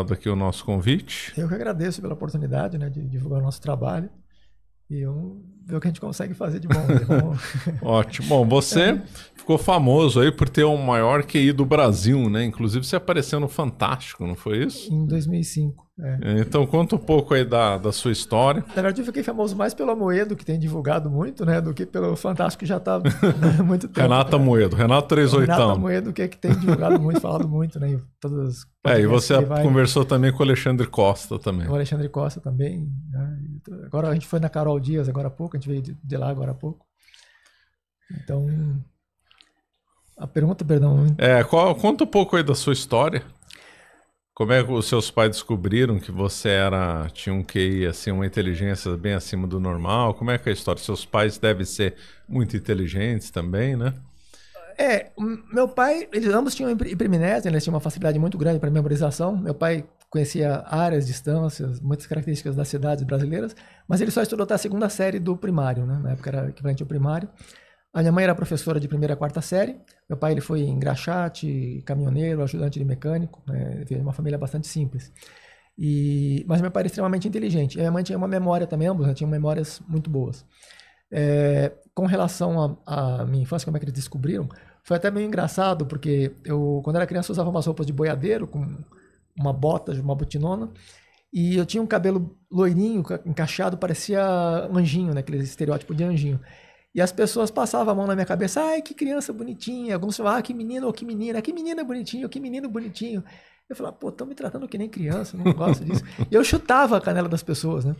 aceitado aqui o nosso convite. Eu que agradeço pela oportunidade né, de divulgar o nosso trabalho e vamos ver o que a gente consegue fazer de bom. Ótimo. Bom, você é. ficou famoso aí por ter o maior QI do Brasil, né? Inclusive você apareceu no Fantástico, não foi isso? Em 2005. É. Então conta um pouco aí da, da sua história. Na verdade, eu fiquei famoso mais pelo Amoedo, que tem divulgado muito, né? Do que pelo Fantástico que já está muito tempo. Renata Amoedo, Renato 38. Renata é, Amoedo, que é que tem divulgado muito, falado muito, né? E todas é, e você vai... conversou também com o Alexandre Costa também. O Alexandre Costa também. Né? Agora a gente foi na Carol Dias agora há pouco, a gente veio de, de lá agora há pouco. Então. A pergunta, perdão. É, qual, conta um pouco aí da sua história. Como é que os seus pais descobriram que você era tinha um QI assim, uma inteligência bem acima do normal? Como é que é a história? Seus pais devem ser muito inteligentes também, né? É, meu pai, eles ambos tinham hipermnésia, eles tinham uma facilidade muito grande para memorização. Meu pai conhecia áreas, distâncias, muitas características das cidades brasileiras, mas ele só estudou até a segunda série do primário, né? Na época era equivalente ao primário. A minha mãe era professora de primeira a quarta série. Meu pai ele foi engraxate, caminhoneiro, ajudante de mecânico. Né? Veio de uma família bastante simples. E, mas meu pai era extremamente inteligente. E minha mãe tinha uma memória também, ambos né? tinham memórias muito boas. É, com relação à minha infância, como é que eles descobriram, foi até meio engraçado, porque eu, quando era criança, usava umas roupas de boiadeiro, com uma bota, uma botinona, e eu tinha um cabelo loirinho, encaixado, parecia anjinho, né? aquele estereótipo de anjinho. E as pessoas passavam a mão na minha cabeça, ai, que criança bonitinha, alguns falavam, ah, que menino ou que menina, que menina bonitinho, que menino bonitinho. Eu falava, pô, estão me tratando que nem criança, não gosto disso. e eu chutava a canela das pessoas, né?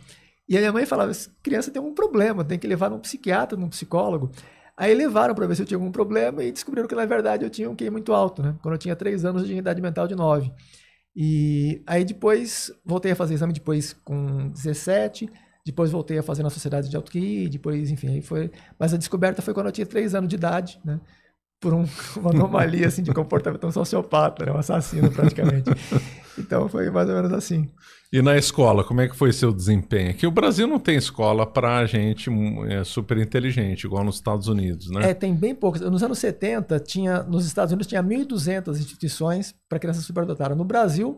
E a minha mãe falava, criança tem algum problema, tem que levar num psiquiatra, num psicólogo. Aí levaram para ver se eu tinha algum problema e descobriram que, na verdade, eu tinha um QI muito alto, né? Quando eu tinha três anos, eu tinha idade mental de 9. E aí depois, voltei a fazer exame depois com 17 depois voltei a fazer na sociedade de que, depois, enfim, aí foi. Mas a descoberta foi quando eu tinha três anos de idade, né? Por um, uma anomalia assim de comportamento um sociopata, né? um assassino praticamente. Então foi mais ou menos assim. E na escola, como é que foi seu desempenho? Que o Brasil não tem escola para gente é, super inteligente, igual nos Estados Unidos, né? É, tem bem poucas. Nos anos 70, tinha, nos Estados Unidos tinha 1.200 instituições para crianças superdotadas. No Brasil,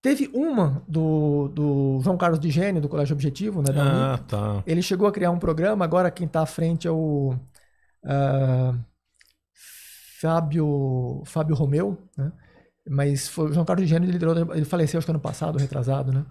Teve uma do, do João Carlos de Gênio, do Colégio Objetivo, né? Da ah, UNIP. tá. Ele chegou a criar um programa, agora quem está à frente é o uh, Fábio, Fábio Romeu, né? Mas foi, o João Carlos de Gênio liderou, ele faleceu acho que ano passado, retrasado, né?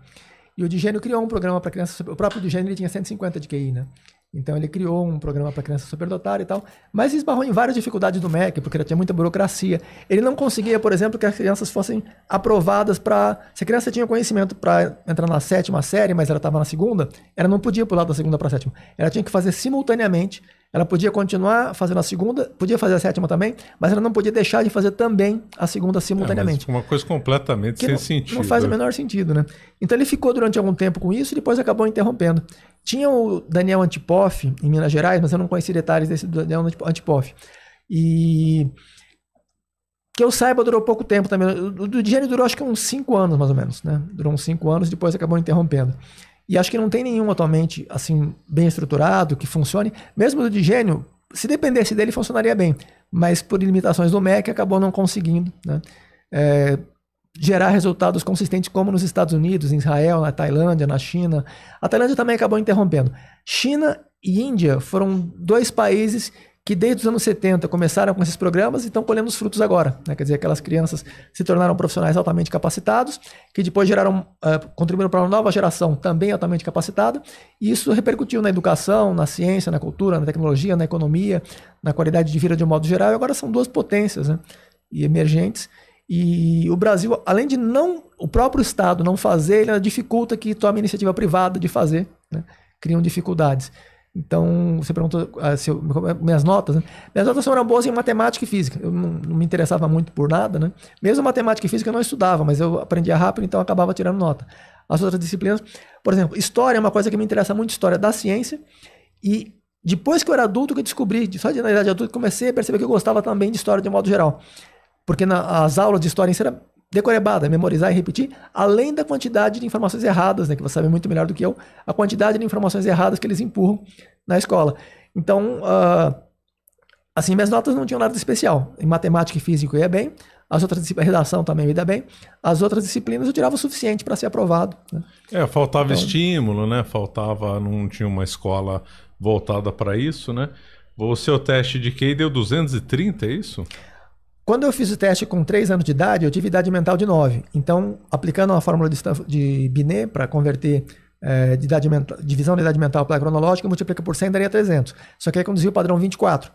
E o Gênio criou um programa para crianças. O próprio Digênio ele tinha 150 de QI, né? Então ele criou um programa para criança superdotada e tal, mas esbarrou em várias dificuldades do MEC, porque ele tinha muita burocracia. Ele não conseguia, por exemplo, que as crianças fossem aprovadas para. Se a criança tinha conhecimento para entrar na sétima série, mas ela estava na segunda, ela não podia pular da segunda para a sétima. Ela tinha que fazer simultaneamente ela podia continuar fazendo a segunda, podia fazer a sétima também, mas ela não podia deixar de fazer também a segunda é, simultaneamente. É, uma coisa completamente sem não, sentido. Não faz o né? menor sentido, né? Então ele ficou durante algum tempo com isso e depois acabou interrompendo. Tinha o Daniel Antipoff em Minas Gerais, mas eu não conheci detalhes desse Daniel Antipoff. E que eu saiba, durou pouco tempo também. O do durou acho que uns 5 anos, mais ou menos, né? Durou uns 5 anos e depois acabou interrompendo. E acho que não tem nenhum atualmente assim bem estruturado que funcione. Mesmo o de gênio, se dependesse dele funcionaria bem, mas por limitações do MEC acabou não conseguindo né? é, gerar resultados consistentes como nos Estados Unidos, em Israel, na Tailândia, na China. A Tailândia também acabou interrompendo. China e Índia foram dois países que desde os anos 70 começaram com esses programas e estão colhendo os frutos agora. Né? Quer dizer, aquelas crianças se tornaram profissionais altamente capacitados, que depois geraram, uh, contribuíram para uma nova geração também altamente capacitada, e isso repercutiu na educação, na ciência, na cultura, na tecnologia, na economia, na qualidade de vida de um modo geral, e agora são duas potências né? e emergentes. E o Brasil, além de não o próprio Estado não fazer, ele dificulta que tome a iniciativa privada de fazer, né? criam dificuldades. Então, você perguntou ah, se eu, minhas notas, né? Minhas notas foram boas em matemática e física. Eu não, não, me interessava muito por nada, né? Mesmo matemática e física eu não estudava, mas eu aprendia rápido, então eu acabava tirando nota. As outras disciplinas, por exemplo, história é uma coisa que me interessa muito, história da ciência. E depois que eu era adulto que eu descobri, só de na idade adulta, comecei a perceber que eu gostava também de história de um modo geral. Porque na, as aulas de história em si era decorebada, memorizar e repetir, além da quantidade de informações erradas, né, que você sabe muito melhor do que eu, a quantidade de informações erradas que eles empurram na escola. Então, uh, assim, minhas notas não tinham nada de especial. Em matemática e física eu ia bem, as outras redação também me dá bem. As outras disciplinas eu tirava o suficiente para ser aprovado. Né? É, faltava então, estímulo, né? Faltava, não tinha uma escola voltada para isso, né? O seu teste de QI deu 230, é isso? Quando eu fiz o teste com 3 anos de idade, eu tive idade mental de 9. Então, aplicando a fórmula de, Stanford, de Binet para converter é, de idade mental, divisão da idade mental pela cronológica, multiplica por 100 daria 300. Só que aí conduzia o padrão 24.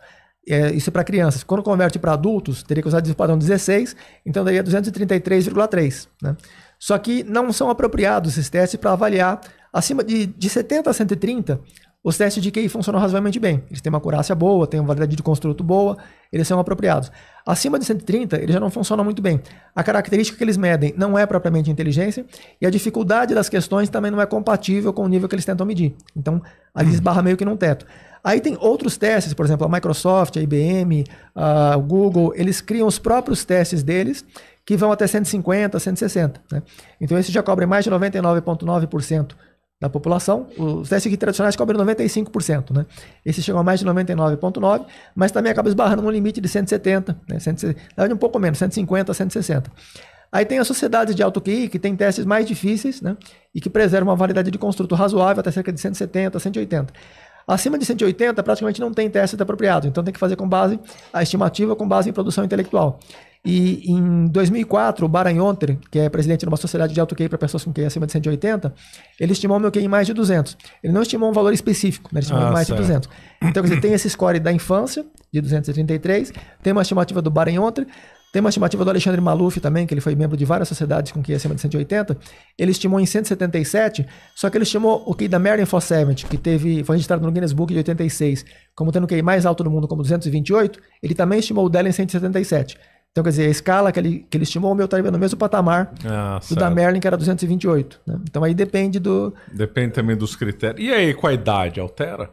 É, isso é para crianças. Quando converte para adultos, teria que usar o padrão 16, então daria 233,3. Né? Só que não são apropriados esses testes para avaliar acima de, de 70 a 130 os testes de QI funcionam razoavelmente bem. Eles têm uma acurácia boa, têm uma validade de construto boa, eles são apropriados. Acima de 130, eles já não funcionam muito bem. A característica que eles medem não é propriamente inteligência e a dificuldade das questões também não é compatível com o nível que eles tentam medir. Então, ali hum. esbarra meio que num teto. Aí tem outros testes, por exemplo, a Microsoft, a IBM, a Google, eles criam os próprios testes deles que vão até 150, 160. Né? Então, esses já cobrem mais de 99,9% da população. Os testes aqui tradicionais cobrem 95%, né? Esse chegou a mais de 99,9%, mas também acaba esbarrando no limite de 170, né? 170 um pouco menos, 150, 160. Aí tem as sociedades de alto QI, que tem testes mais difíceis, né? E que preservam uma variedade de construto razoável até cerca de 170, 180. Acima de 180, praticamente não tem teste apropriado, então tem que fazer com base a estimativa, com base em produção intelectual. E em 2004, o Barayonter, que é presidente de uma sociedade de alto QI para pessoas com QI acima de 180, ele estimou o meu QI em mais de 200. Ele não estimou um valor específico, né? ele estimou ah, mais certo. de 200. Então, quer dizer, tem esse score da infância, de 233, tem uma estimativa do Barayonter, tem uma estimativa do Alexandre Maluf também, que ele foi membro de várias sociedades com QI acima de 180. Ele estimou em 177, só que ele estimou o QI da Marion Fossevic, que teve, foi registrado no Guinness Book de 86, como tendo o QI mais alto do mundo, como 228. Ele também estimou o dela em 177. Então, quer dizer, a escala que ele, que ele estimou, o meu estaria tá no mesmo patamar ah, do da Merlin, que era 228. Né? Então, aí depende do... Depende também dos critérios. E aí, com a idade, altera?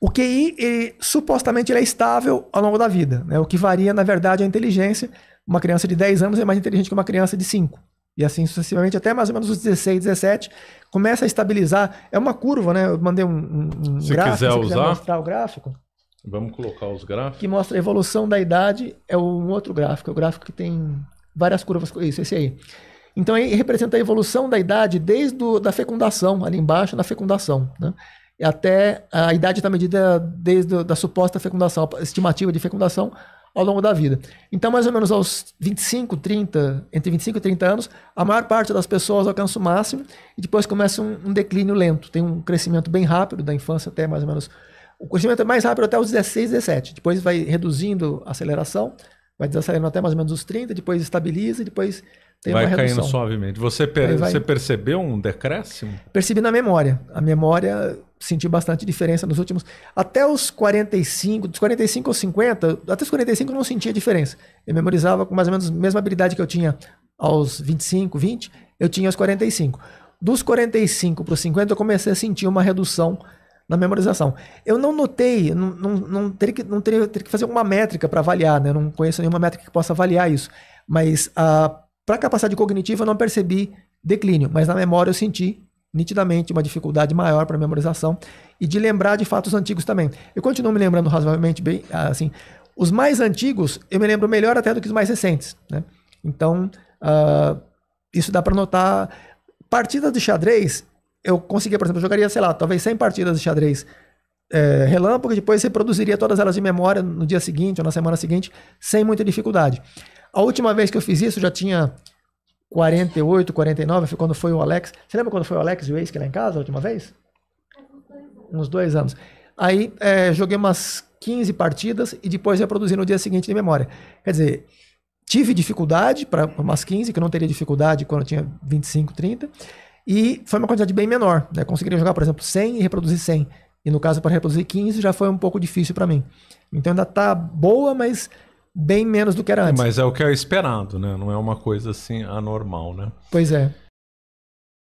O QI, ele, supostamente, ele é estável ao longo da vida. Né? O que varia, na verdade, é a inteligência. Uma criança de 10 anos é mais inteligente que uma criança de 5. E assim sucessivamente, até mais ou menos os 16, 17, começa a estabilizar. É uma curva, né? Eu mandei um, um, um Se gráfico. Quiser Se quiser usar. mostrar o gráfico. Vamos colocar os gráficos. Que mostra a evolução da idade, é um outro gráfico, é o um gráfico que tem várias curvas, isso, esse aí. Então, aí representa a evolução da idade desde a da fecundação, ali embaixo, na fecundação, né? até a idade está medida desde a, da suposta fecundação, estimativa de fecundação ao longo da vida. Então, mais ou menos aos 25, 30, entre 25 e 30 anos, a maior parte das pessoas alcança o máximo e depois começa um, um declínio lento, tem um crescimento bem rápido da infância até mais ou menos o crescimento é mais rápido até os 16, 17. Depois vai reduzindo a aceleração, vai desacelerando até mais ou menos os 30, depois estabiliza e depois tem vai uma redução. Vai caindo suavemente. Você, per vai... você percebeu um decréscimo? Percebi na memória. A memória sentiu bastante diferença nos últimos. Até os 45, dos 45 aos 50, até os 45 eu não sentia diferença. Eu memorizava com mais ou menos a mesma habilidade que eu tinha aos 25, 20, eu tinha aos 45. Dos 45 para os 50, eu comecei a sentir uma redução na memorização. Eu não notei, não, não, não teria, que, não teria, teria que fazer alguma métrica para avaliar, né? Eu não conheço nenhuma métrica que possa avaliar isso. Mas uh, ah, para a capacidade cognitiva eu não percebi declínio, mas na memória eu senti nitidamente uma dificuldade maior para memorização e de lembrar de fatos antigos também. Eu continuo me lembrando razoavelmente bem, ah, assim, os mais antigos eu me lembro melhor até do que os mais recentes, né? Então, uh, isso dá para notar. Partidas de xadrez, eu conseguia, por exemplo, eu jogaria, sei lá, talvez 100 partidas de xadrez é, relâmpago, e depois você produziria todas elas de memória no dia seguinte ou na semana seguinte, sem muita dificuldade. A última vez que eu fiz isso já tinha 48, 49, foi quando foi o Alex. Você lembra quando foi o Alex e o Ace lá em casa a última vez? Uns dois anos. Aí é, joguei umas 15 partidas e depois reproduzi no dia seguinte de memória. Quer dizer, tive dificuldade para umas 15, que eu não teria dificuldade quando eu tinha 25, 30. E foi uma quantidade bem menor. Né? Conseguiria jogar, por exemplo, 100 e reproduzir 100. E no caso, para reproduzir 15 já foi um pouco difícil para mim. Então ainda tá boa, mas bem menos do que era é, antes. Mas é o que é esperado, né? Não é uma coisa assim anormal, né? Pois é.